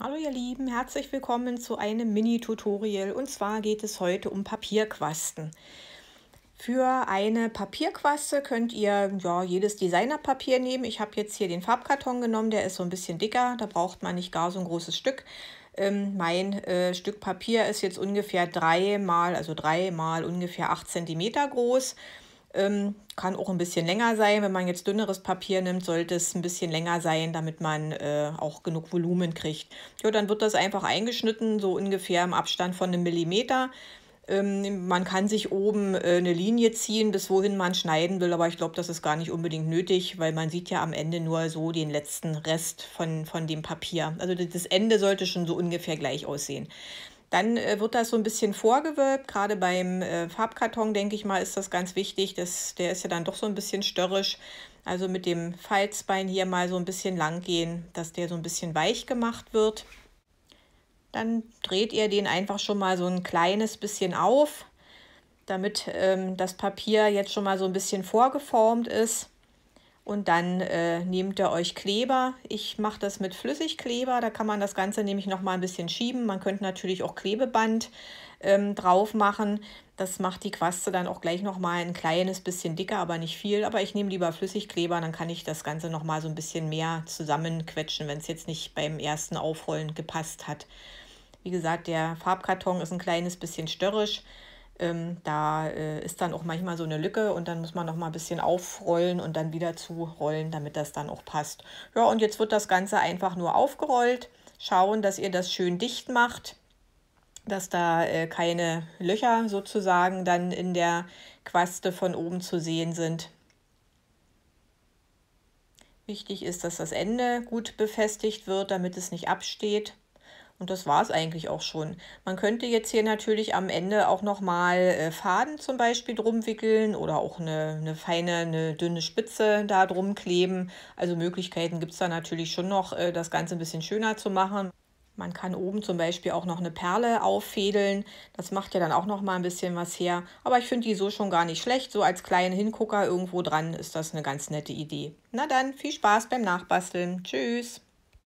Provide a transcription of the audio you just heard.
Hallo ihr Lieben, herzlich willkommen zu einem Mini-Tutorial und zwar geht es heute um Papierquasten. Für eine Papierquaste könnt ihr ja, jedes Designerpapier nehmen. Ich habe jetzt hier den Farbkarton genommen, der ist so ein bisschen dicker, da braucht man nicht gar so ein großes Stück. Ähm, mein äh, Stück Papier ist jetzt ungefähr drei mal, also drei mal ungefähr 8 cm groß. Ähm, kann auch ein bisschen länger sein. Wenn man jetzt dünneres Papier nimmt, sollte es ein bisschen länger sein, damit man äh, auch genug Volumen kriegt. Ja, dann wird das einfach eingeschnitten, so ungefähr im Abstand von einem Millimeter. Ähm, man kann sich oben äh, eine Linie ziehen, bis wohin man schneiden will, aber ich glaube, das ist gar nicht unbedingt nötig, weil man sieht ja am Ende nur so den letzten Rest von, von dem Papier. Also das Ende sollte schon so ungefähr gleich aussehen. Dann äh, wird das so ein bisschen vorgewölbt. Gerade beim äh, Farbkarton, denke ich mal, ist das ganz wichtig. Das, der ist ja dann doch so ein bisschen störrisch. Also mit dem Falzbein hier mal so ein bisschen lang gehen, dass der so ein bisschen weich gemacht wird. Dann dreht ihr den einfach schon mal so ein kleines bisschen auf, damit ähm, das Papier jetzt schon mal so ein bisschen vorgeformt ist und dann äh, nehmt ihr euch Kleber. Ich mache das mit Flüssigkleber, da kann man das Ganze nämlich noch mal ein bisschen schieben. Man könnte natürlich auch Klebeband ähm, drauf machen. Das macht die Quaste dann auch gleich noch mal ein kleines bisschen dicker, aber nicht viel. Aber ich nehme lieber Flüssigkleber, dann kann ich das Ganze noch mal so ein bisschen mehr zusammenquetschen, wenn es jetzt nicht beim ersten Aufrollen gepasst hat. Wie gesagt, der Farbkarton ist ein kleines bisschen störrisch. Ähm, da äh, ist dann auch manchmal so eine Lücke und dann muss man noch mal ein bisschen aufrollen und dann wieder zurollen, damit das dann auch passt. Ja, und jetzt wird das Ganze einfach nur aufgerollt. Schauen, dass ihr das schön dicht macht, dass da äh, keine Löcher sozusagen dann in der Quaste von oben zu sehen sind. Wichtig ist, dass das Ende gut befestigt wird, damit es nicht absteht. Und das war es eigentlich auch schon. Man könnte jetzt hier natürlich am Ende auch nochmal äh, Faden zum Beispiel drum wickeln oder auch eine, eine feine, eine dünne Spitze da drum kleben. Also Möglichkeiten gibt es da natürlich schon noch, äh, das Ganze ein bisschen schöner zu machen. Man kann oben zum Beispiel auch noch eine Perle auffädeln. Das macht ja dann auch nochmal ein bisschen was her. Aber ich finde die so schon gar nicht schlecht. So als kleinen Hingucker irgendwo dran ist das eine ganz nette Idee. Na dann, viel Spaß beim Nachbasteln. Tschüss!